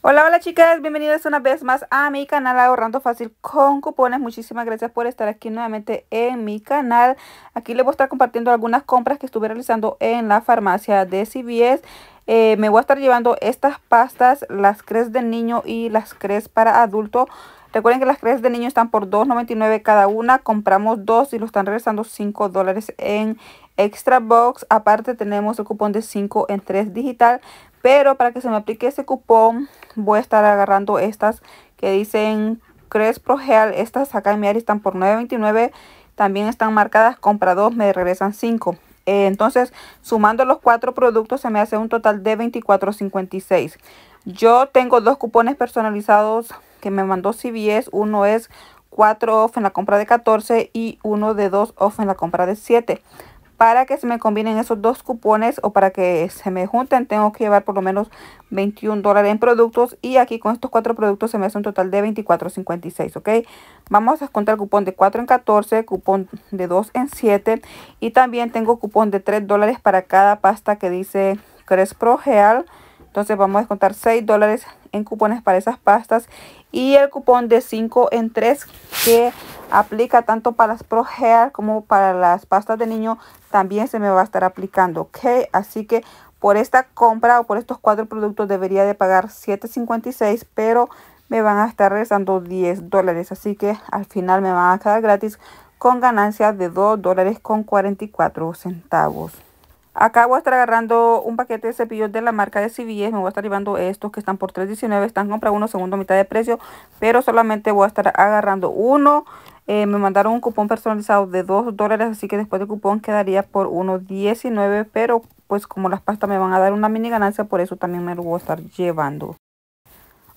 Hola, hola chicas, bienvenidas una vez más a mi canal Ahorrando Fácil con Cupones. Muchísimas gracias por estar aquí nuevamente en mi canal. Aquí les voy a estar compartiendo algunas compras que estuve realizando en la farmacia de CVS. Eh, me voy a estar llevando estas pastas, las crees de niño y las crees para adulto. Recuerden que las crees de niño están por $2.99 cada una. Compramos dos y lo están regresando $5 en Extra Box. Aparte tenemos el cupón de 5 en 3 digital. Pero para que se me aplique ese cupón voy a estar agarrando estas que dicen Crespro Gel. Estas acá en mi área están por $9.29. También están marcadas compra 2 me regresan 5 eh, entonces, sumando los cuatro productos, se me hace un total de $24.56. Yo tengo dos cupones personalizados que me mandó CBS. Uno es 4 off en la compra de 14 y uno de 2 off en la compra de 7 para que se me combinen esos dos cupones o para que se me junten tengo que llevar por lo menos 21 dólares en productos y aquí con estos cuatro productos se me hace un total de 24.56 ok vamos a contar cupón de 4 en 14 cupón de 2 en 7 y también tengo cupón de 3 dólares para cada pasta que dice Crespro Heal entonces vamos a descontar 6 dólares en cupones para esas pastas y el cupón de 5 en 3 que aplica tanto para las Pro como para las pastas de niño también se me va a estar aplicando, ok, así que por esta compra o por estos cuatro productos debería de pagar 7.56 pero me van a estar rezando 10 dólares así que al final me van a quedar gratis con ganancia de 2 dólares con 44 centavos Acá voy a estar agarrando un paquete de cepillos de la marca de CBS. Me voy a estar llevando estos que están por $3.19. Están comprando uno, segundo mitad de precio. Pero solamente voy a estar agarrando uno. Eh, me mandaron un cupón personalizado de 2 dólares. Así que después del cupón quedaría por $1.19. Pero pues como las pastas me van a dar una mini ganancia. Por eso también me lo voy a estar llevando.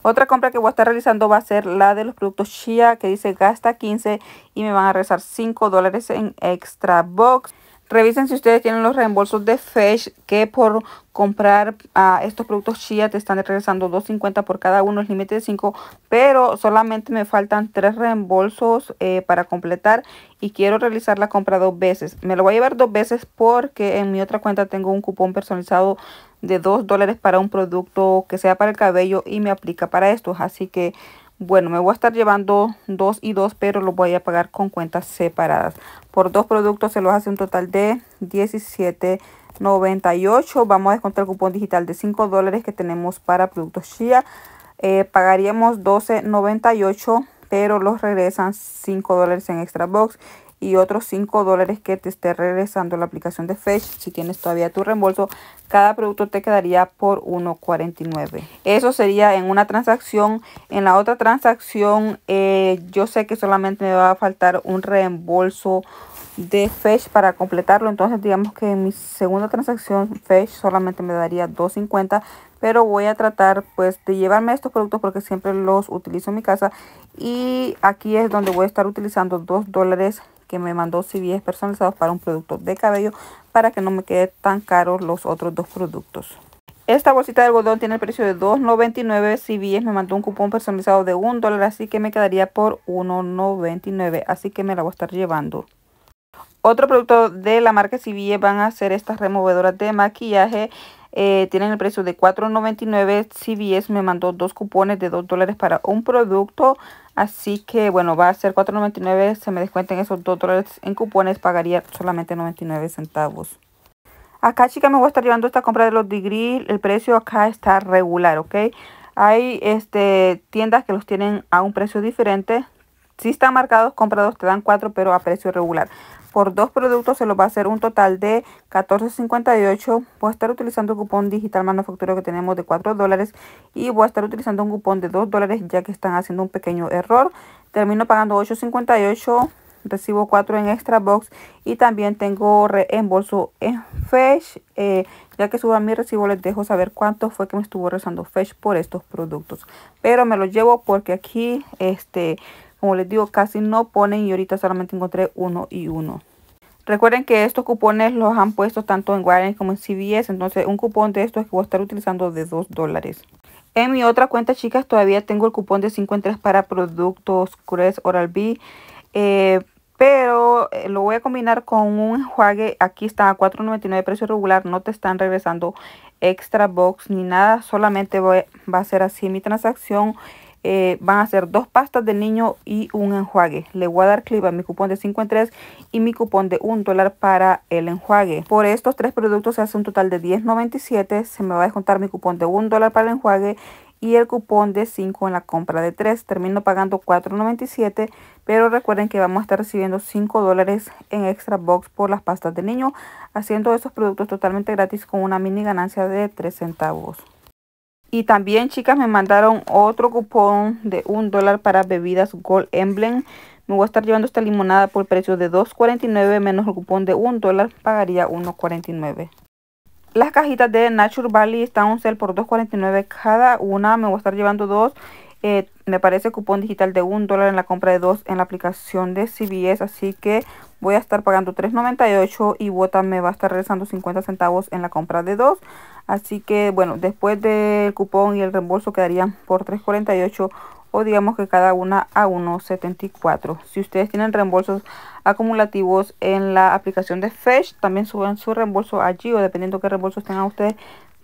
Otra compra que voy a estar realizando va a ser la de los productos Shia. Que dice gasta 15. Y me van a rezar 5 dólares en extra box. Revisen si ustedes tienen los reembolsos de Fesh, que por comprar a ah, estos productos Chia te están regresando 2.50 por cada uno, el límite de 5, pero solamente me faltan 3 reembolsos eh, para completar y quiero realizar la compra dos veces. Me lo voy a llevar dos veces porque en mi otra cuenta tengo un cupón personalizado de 2 dólares para un producto que sea para el cabello y me aplica para estos, así que bueno me voy a estar llevando dos y dos pero los voy a pagar con cuentas separadas por dos productos se los hace un total de 17.98 vamos a descontar el cupón digital de 5 dólares que tenemos para productos Shia eh, pagaríamos 12.98 pero los regresan 5 dólares en extra box y otros 5 dólares que te esté regresando la aplicación de Fetch. Si tienes todavía tu reembolso, cada producto te quedaría por 1.49. Eso sería en una transacción. En la otra transacción, eh, yo sé que solamente me va a faltar un reembolso de Fetch para completarlo. Entonces digamos que en mi segunda transacción Fetch solamente me daría 2.50. Pero voy a tratar pues de llevarme estos productos porque siempre los utilizo en mi casa. Y aquí es donde voy a estar utilizando 2 dólares que me mandó CBS personalizados para un producto de cabello para que no me quede tan caros los otros dos productos. Esta bolsita de algodón tiene el precio de $2.99. CBS me mandó un cupón personalizado de $1 dólar, así que me quedaría por $1.99. Así que me la voy a estar llevando. Otro producto de la marca CBS van a ser estas removedoras de maquillaje. Eh, tienen el precio de $4.99. CBS me mandó dos cupones de $2 dólares para un producto. Así que bueno, va a ser 4.99. Se me descuenten esos 2 dólares en cupones. Pagaría solamente 99 centavos. Acá, chica, me voy a estar llevando esta compra de los grill El precio acá está regular, ¿ok? Hay este, tiendas que los tienen a un precio diferente si están marcados comprados te dan 4 pero a precio regular. Por dos productos se los va a hacer un total de 14.58. Voy a estar utilizando cupón digital manufacturero que tenemos de 4 dólares y voy a estar utilizando un cupón de 2 dólares ya que están haciendo un pequeño error. Termino pagando 8.58 recibo 4 en extra box y también tengo reembolso en Fetch eh, ya que suba mi recibo les dejo saber cuánto fue que me estuvo rezando Fetch por estos productos pero me los llevo porque aquí este como les digo, casi no ponen y ahorita solamente encontré uno y uno. Recuerden que estos cupones los han puesto tanto en Guardian como en CVS. Entonces un cupón de estos que voy a estar utilizando de 2 dólares. En mi otra cuenta, chicas, todavía tengo el cupón de 5 en para productos Crest Oral-B. Eh, pero eh, lo voy a combinar con un enjuague. Aquí está a $4.99 precio regular. No te están regresando extra box ni nada. Solamente va a ser así mi transacción. Eh, van a ser dos pastas de niño y un enjuague. Le voy a dar clip a mi cupón de 5 en 3 y mi cupón de 1 dólar para el enjuague. Por estos tres productos se hace un total de 10.97. Se me va a descontar mi cupón de 1 dólar para el enjuague y el cupón de 5 en la compra de 3. Termino pagando 4.97, pero recuerden que vamos a estar recibiendo 5 dólares en extra box por las pastas de niño, haciendo estos productos totalmente gratis con una mini ganancia de 3 centavos. Y también, chicas, me mandaron otro cupón de un dólar para bebidas Gold Emblem. Me voy a estar llevando esta limonada por precio de $2.49 menos el cupón de un dólar. Pagaría $1.49. Las cajitas de Nature Valley están un sale por $2.49 cada una. Me voy a estar llevando dos. Eh, me parece cupón digital de un dólar en la compra de dos en la aplicación de CBS. Así que voy a estar pagando $3.98 y Bota me va a estar regresando 50 centavos en la compra de dos. Así que bueno, después del cupón y el reembolso quedarían por 348 o digamos que cada una a 1.74. Si ustedes tienen reembolsos acumulativos en la aplicación de Fetch, también suben su reembolso allí o dependiendo qué reembolsos tengan ustedes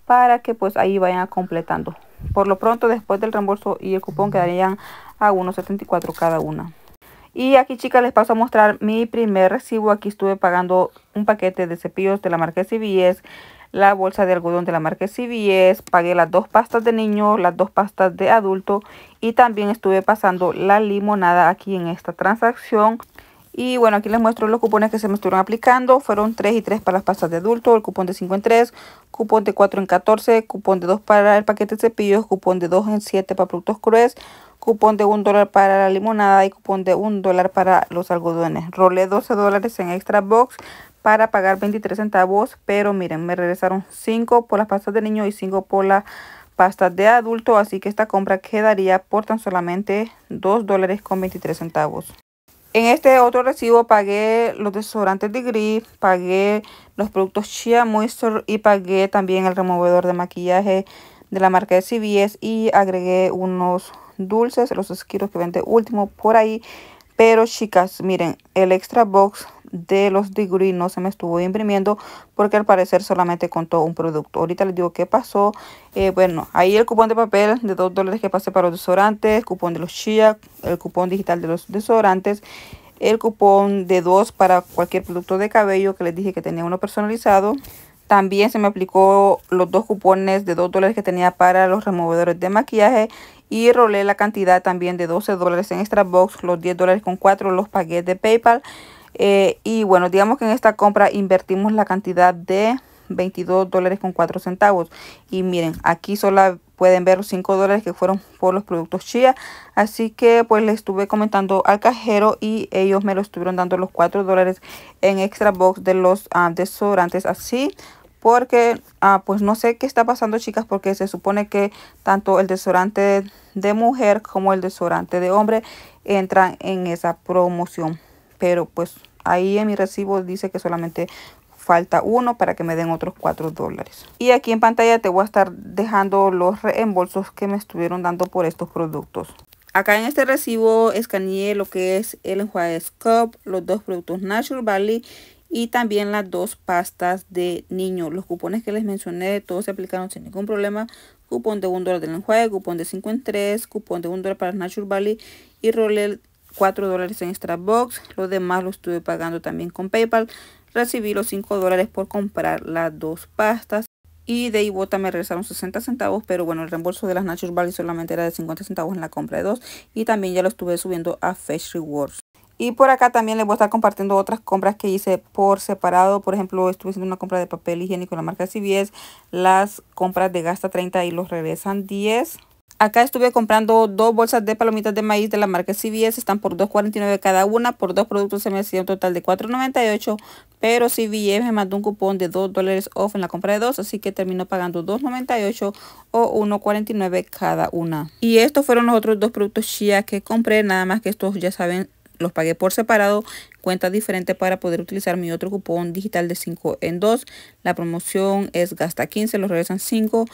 para que pues ahí vayan completando. Por lo pronto, después del reembolso y el cupón quedarían a 1.74 cada una. Y aquí chicas les paso a mostrar mi primer recibo. Aquí estuve pagando un paquete de cepillos de la marca CBS la bolsa de algodón de la marca CVS, pagué las dos pastas de niño, las dos pastas de adulto y también estuve pasando la limonada aquí en esta transacción. Y bueno, aquí les muestro los cupones que se me estuvieron aplicando. Fueron 3 y 3 para las pastas de adulto, el cupón de 5 en 3, cupón de 4 en 14, cupón de 2 para el paquete de cepillos, cupón de 2 en 7 para productos crues, cupón de 1 dólar para la limonada y cupón de 1 dólar para los algodones. Rolé 12 dólares en extra box, para pagar 23 centavos, pero miren, me regresaron 5 por las pastas de niño y 5 por las pastas de adulto, así que esta compra quedaría por tan solamente 2 dólares con 23 centavos. En este otro recibo pagué los desodorantes de gris, pagué los productos Chia Moisture y pagué también el removedor de maquillaje de la marca de CBS y agregué unos dulces, los esquiros que vende último por ahí. Pero chicas, miren, el extra box de los degree no se me estuvo imprimiendo porque al parecer solamente contó un producto. Ahorita les digo qué pasó. Eh, bueno, ahí el cupón de papel de 2 dólares que pasé para los desodorantes, cupón de los chia, el cupón digital de los desodorantes, el cupón de 2 para cualquier producto de cabello que les dije que tenía uno personalizado. También se me aplicó los dos cupones de 2 dólares que tenía para los removedores de maquillaje y rolé la cantidad también de 12 dólares en Extra Box, los 10 dólares con 4 los pagué de PayPal. Eh, y bueno, digamos que en esta compra invertimos la cantidad de 22 dólares con 4 centavos. Y miren, aquí solo pueden ver los 5 dólares que fueron por los productos chía Así que pues le estuve comentando al cajero y ellos me lo estuvieron dando los 4 dólares en extra box de los desorantes. Ah, desodorantes así. Porque ah, pues no sé qué está pasando chicas porque se supone que tanto el desodorante de mujer como el desodorante de hombre entran en esa promoción pero pues ahí en mi recibo dice que solamente falta uno para que me den otros 4 dólares. Y aquí en pantalla te voy a estar dejando los reembolsos que me estuvieron dando por estos productos. Acá en este recibo escaneé lo que es el enjuague scope los dos productos Natural Valley y también las dos pastas de niño. Los cupones que les mencioné, todos se aplicaron sin ningún problema. Cupón de 1 dólar del enjuague, cupón de 5 en 3, cupón de 1 dólar para Natural Valley y roller 4 dólares en Starbucks. lo demás lo estuve pagando también con PayPal. Recibí los 5 dólares por comprar las dos pastas. Y de Ibota me regresaron 60 centavos, pero bueno, el reembolso de las Natural Valley solamente era de 50 centavos en la compra de dos. Y también ya lo estuve subiendo a Fetch Rewards. Y por acá también les voy a estar compartiendo otras compras que hice por separado. Por ejemplo, estuve haciendo una compra de papel higiénico en la marca CVS. Las compras de gasta 30 y los regresan 10. Acá estuve comprando dos bolsas de palomitas de maíz de la marca CVS. Están por $2.49 cada una. Por dos productos se me hacía un total de $4.98. Pero CVS me mandó un cupón de 2 dólares off en la compra de dos. Así que terminó pagando $2.98 o $1.49 cada una. Y estos fueron los otros dos productos Shia que compré. Nada más que estos ya saben los pagué por separado, Cuenta diferente para poder utilizar mi otro cupón digital de 5 en 2. La promoción es gasta 15, los regresan 5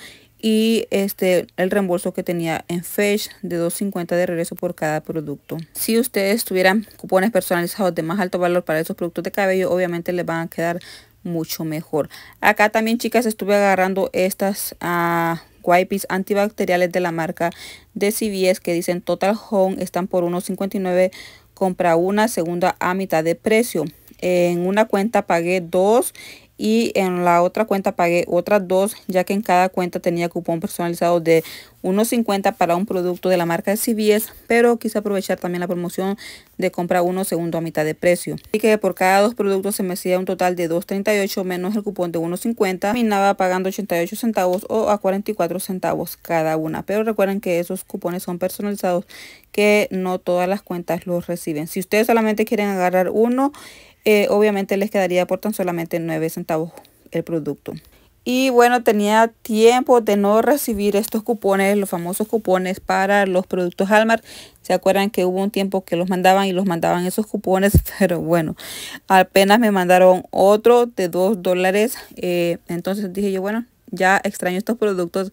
y este el reembolso que tenía en Fetch de 2.50 de regreso por cada producto. Si ustedes tuvieran cupones personalizados de más alto valor para esos productos de cabello, obviamente les van a quedar mucho mejor. Acá también, chicas, estuve agarrando estas uh, wipes antibacteriales de la marca de CVS que dicen Total Home. Están por 1.59. Compra una, segunda a mitad de precio. En una cuenta pagué dos y en la otra cuenta pagué otras dos ya que en cada cuenta tenía cupón personalizado de 1.50 para un producto de la marca de CVS pero quise aprovechar también la promoción de compra uno segundo a mitad de precio Así que por cada dos productos se me hacía un total de 2.38 menos el cupón de 1.50 terminaba pagando 88 centavos o a 44 centavos cada una pero recuerden que esos cupones son personalizados que no todas las cuentas los reciben si ustedes solamente quieren agarrar uno eh, obviamente les quedaría por tan solamente 9 centavos el producto. Y bueno, tenía tiempo de no recibir estos cupones, los famosos cupones para los productos Almar. ¿Se acuerdan que hubo un tiempo que los mandaban y los mandaban esos cupones? Pero bueno, apenas me mandaron otro de 2 dólares. Eh, entonces dije yo, bueno, ya extraño estos productos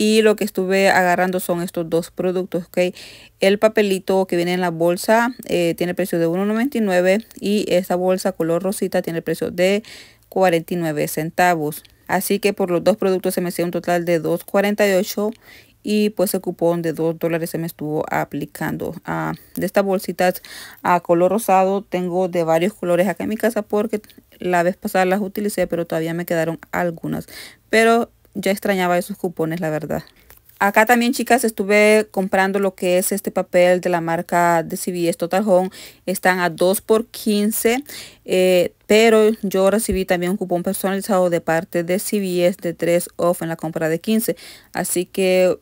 y lo que estuve agarrando son estos dos productos, que El papelito que viene en la bolsa eh, tiene precio de $1.99 y esta bolsa color rosita tiene el precio de 49 centavos. Así que por los dos productos se me hacía un total de 2.48 y pues el cupón de 2 dólares se me estuvo aplicando. a ah, de estas bolsitas a color rosado tengo de varios colores acá en mi casa porque la vez pasada las utilicé pero todavía me quedaron algunas. Pero ya extrañaba esos cupones, la verdad. Acá también, chicas, estuve comprando lo que es este papel de la marca de CBS Total Home. Están a 2 por 15 eh, pero yo recibí también un cupón personalizado de parte de CBS de 3 off en la compra de 15. Así que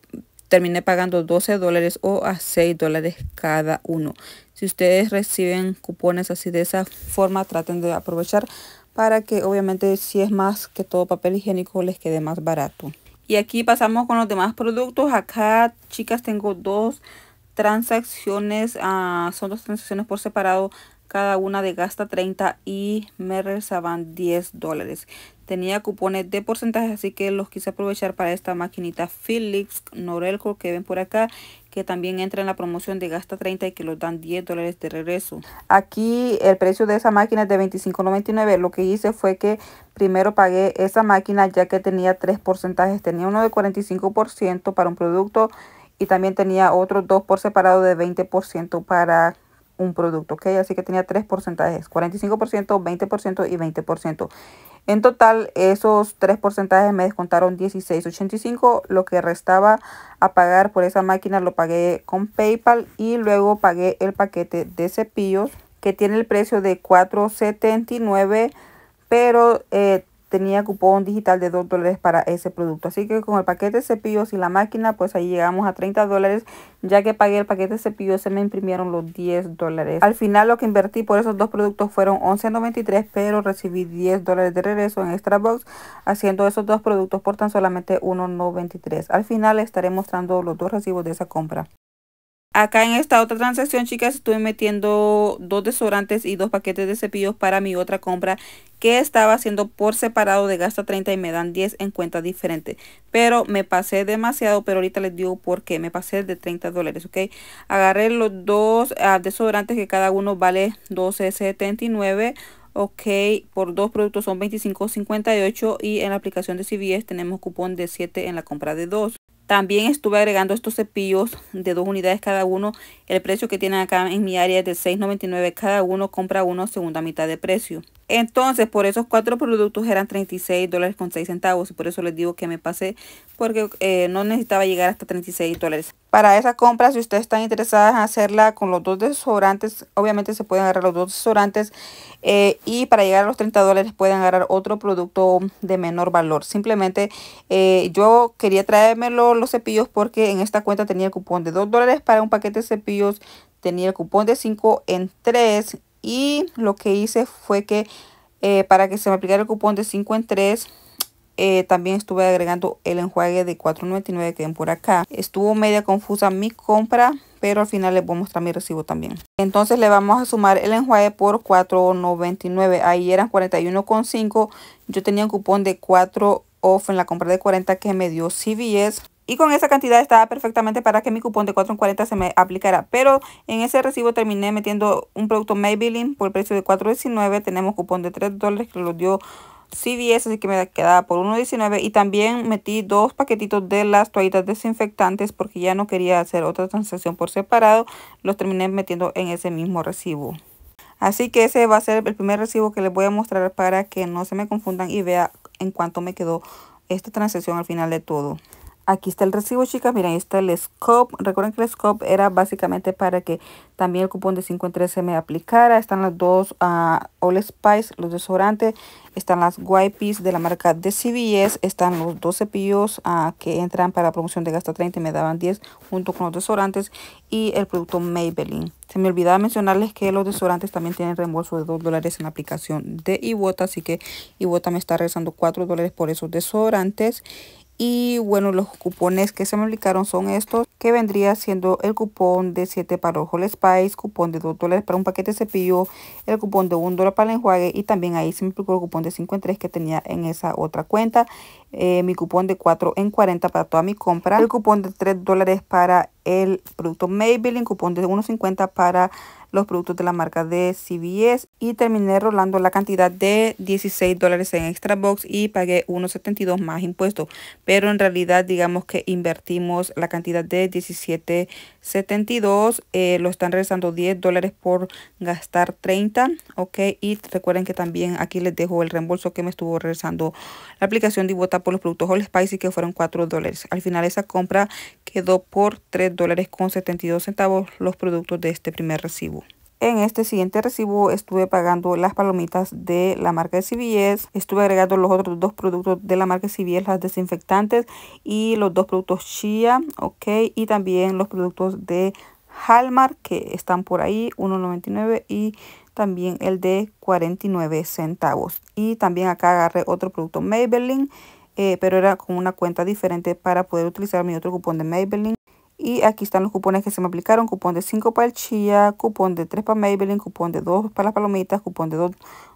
terminé pagando 12 dólares o a 6 dólares cada uno. Si ustedes reciben cupones así de esa forma, traten de aprovechar para que obviamente si es más que todo papel higiénico les quede más barato. Y aquí pasamos con los demás productos. Acá, chicas, tengo dos transacciones. Ah, son dos transacciones por separado. Cada una de gasta 30 y me rezaban 10 dólares. Tenía cupones de porcentaje, así que los quise aprovechar para esta maquinita Felix Norelco que ven por acá también entra en la promoción de gasta 30 y que los dan 10 dólares de regreso. Aquí el precio de esa máquina es de $25.99. Lo que hice fue que primero pagué esa máquina ya que tenía tres porcentajes. Tenía uno de 45% para un producto y también tenía otros dos por separado de 20% para un producto, ¿ok? Así que tenía tres porcentajes, 45%, 20% y 20%. En total, esos 3 porcentajes me descontaron 16.85. Lo que restaba a pagar por esa máquina lo pagué con PayPal y luego pagué el paquete de cepillos que tiene el precio de 4.79, pero eh, tenía cupón digital de 2 dólares para ese producto. Así que con el paquete de cepillos y la máquina, pues ahí llegamos a 30 dólares. Ya que pagué el paquete de cepillos, se me imprimieron los 10 dólares. Al final lo que invertí por esos dos productos fueron 11.93, pero recibí 10 dólares de regreso en extra haciendo esos dos productos por tan solamente 1.93. Al final estaré mostrando los dos recibos de esa compra. Acá en esta otra transacción, chicas, estuve metiendo dos desodorantes y dos paquetes de cepillos para mi otra compra que estaba haciendo por separado de gasta 30 y me dan 10 en cuenta diferente. Pero me pasé demasiado, pero ahorita les digo por qué. Me pasé de 30 dólares, ¿ok? Agarré los dos ah, desodorantes que cada uno vale 12.79 ok, por dos productos son 25.58 y en la aplicación de CVS tenemos cupón de 7 en la compra de 2. También estuve agregando estos cepillos de dos unidades cada uno. El precio que tienen acá en mi área es de $6.99 cada uno. Compra uno segunda mitad de precio. Entonces, por esos cuatro productos eran $36 dólares con Y por eso les digo que me pasé porque eh, no necesitaba llegar hasta $36 dólares. Para esa compra, si ustedes están interesadas en hacerla con los dos desodorantes, obviamente se pueden agarrar los dos desodorantes eh, y para llegar a los 30 dólares pueden agarrar otro producto de menor valor. Simplemente eh, yo quería traérmelo los cepillos porque en esta cuenta tenía el cupón de 2 dólares para un paquete de cepillos, tenía el cupón de 5 en 3 y lo que hice fue que eh, para que se me aplicara el cupón de 5 en 3 eh, también estuve agregando el enjuague de $4.99 que ven por acá. Estuvo media confusa mi compra, pero al final les voy a mostrar mi recibo también. Entonces le vamos a sumar el enjuague por $4.99. Ahí eran $41.5. Yo tenía un cupón de 4 off en la compra de 40 que me dio CVS. Y con esa cantidad estaba perfectamente para que mi cupón de 4.40 se me aplicara. Pero en ese recibo terminé metiendo un producto Maybelline por el precio de 4.19. Tenemos cupón de 3 dólares que lo dio eso así que me quedaba por $1.19 y también metí dos paquetitos de las toallitas desinfectantes porque ya no quería hacer otra transacción por separado, los terminé metiendo en ese mismo recibo. Así que ese va a ser el primer recibo que les voy a mostrar para que no se me confundan y vea en cuánto me quedó esta transacción al final de todo. Aquí está el recibo, chicas. Miren, ahí está el scope. Recuerden que el scope era básicamente para que también el cupón de 5 entre se me aplicara. Están las dos ah, All Spice, los desodorantes. Están las wipes de la marca de CBS. Están los dos cepillos ah, que entran para la promoción de gasta 30 me daban 10 junto con los desodorantes. Y el producto Maybelline. Se me olvidaba mencionarles que los desodorantes también tienen reembolso de 2 dólares en la aplicación de Iwota. Así que Iwota me está regresando 4 dólares por esos desodorantes. Y bueno, los cupones que se me aplicaron son estos, que vendría siendo el cupón de 7 para whole Spice, cupón de 2 dólares para un paquete de cepillo, el cupón de 1 dólar para el enjuague y también ahí se me aplicó el cupón de 5 en 3 que tenía en esa otra cuenta, eh, mi cupón de 4 en 40 para toda mi compra, el cupón de 3 dólares para el producto Maybelline, cupón de 1.50 para los productos de la marca de CVS y terminé rolando la cantidad de 16 dólares en extra box y pagué 1.72 más impuestos pero en realidad digamos que invertimos la cantidad de 17 72 eh, lo están regresando 10 dólares por gastar 30 ok y recuerden que también aquí les dejo el reembolso que me estuvo regresando la aplicación de por los productos All Spicy que fueron 4 dólares al final esa compra quedó por 3 dólares con 72 centavos los productos de este primer recibo en este siguiente recibo estuve pagando las palomitas de la marca de CVS, estuve agregando los otros dos productos de la marca CVS, las desinfectantes y los dos productos Chia, ok, y también los productos de Halmar que están por ahí, 1.99 y también el de 49 centavos. Y también acá agarré otro producto Maybelline, eh, pero era con una cuenta diferente para poder utilizar mi otro cupón de Maybelline. Y aquí están los cupones que se me aplicaron. Cupón de 5 para el chía, cupón de 3 para Maybelline, cupón de 2 para las palomitas, cupón de 2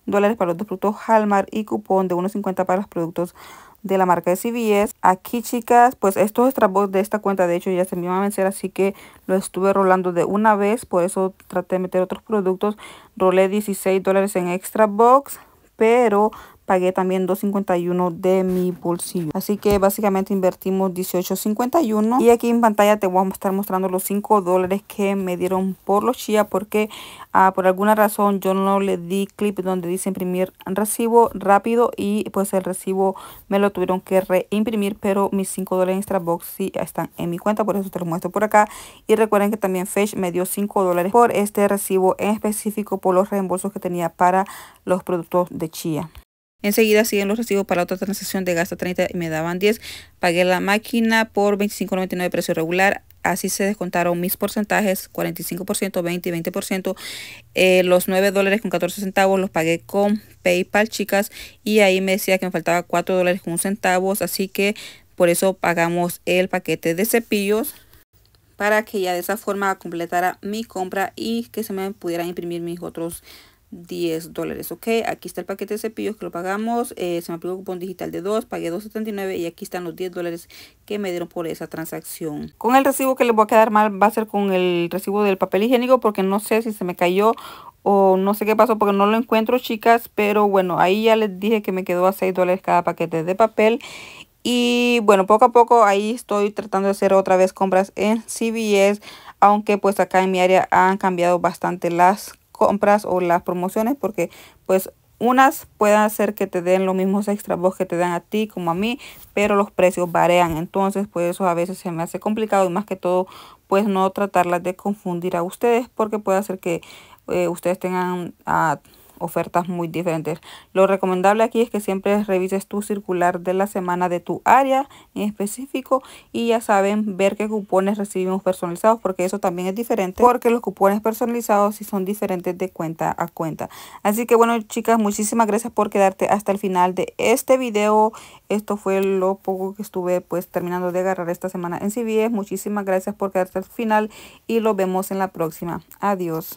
dólares para los dos productos Halmar. y cupón de 1.50 para los productos de la marca de CVS. Aquí, chicas, pues estos box de esta cuenta, de hecho, ya se me iban a vencer, así que lo estuve rolando de una vez. Por eso traté de meter otros productos. Rolé 16 dólares en extra box, pero pagué también 2.51 de mi bolsillo. Así que básicamente invertimos 18.51. Y aquí en pantalla te voy a estar mostrando los 5 dólares que me dieron por los chia. Porque ah, por alguna razón yo no le di clip donde dice imprimir recibo rápido. Y pues el recibo me lo tuvieron que reimprimir. Pero mis 5 dólares extra box sí están en mi cuenta. Por eso te los muestro por acá. Y recuerden que también Fetch me dio 5 dólares por este recibo en específico por los reembolsos que tenía para los productos de chía. Enseguida siguen los recibos para otra transacción de gasta 30 y me daban 10. Pagué la máquina por 25.99 precio regular. Así se descontaron mis porcentajes, 45%, 20 y 20%. Eh, los 9 dólares con 14 centavos los pagué con PayPal, chicas. Y ahí me decía que me faltaba 4 dólares con 1 centavos. Así que por eso pagamos el paquete de cepillos para que ya de esa forma completara mi compra y que se me pudieran imprimir mis otros 10 dólares, ok, aquí está el paquete de cepillos que lo pagamos, eh, se me aplicó cupón digital de 2, pagué 2.79 y aquí están los 10 dólares que me dieron por esa transacción. Con el recibo que les voy a quedar mal va a ser con el recibo del papel higiénico porque no sé si se me cayó o no sé qué pasó porque no lo encuentro chicas, pero bueno, ahí ya les dije que me quedó a 6 dólares cada paquete de papel y bueno, poco a poco ahí estoy tratando de hacer otra vez compras en CVS, aunque pues acá en mi área han cambiado bastante las compras o las promociones porque pues unas pueden hacer que te den los mismos extra que te dan a ti como a mí, pero los precios varían. Entonces, pues eso a veces se me hace complicado y más que todo, pues no tratarlas de confundir a ustedes porque puede hacer que eh, ustedes tengan a... Ah, ofertas muy diferentes. Lo recomendable aquí es que siempre revises tu circular de la semana de tu área en específico y ya saben ver qué cupones recibimos personalizados porque eso también es diferente porque los cupones personalizados sí son diferentes de cuenta a cuenta. Así que bueno chicas, muchísimas gracias por quedarte hasta el final de este video. Esto fue lo poco que estuve pues terminando de agarrar esta semana en CBS. Muchísimas gracias por quedarte al final y lo vemos en la próxima. Adiós.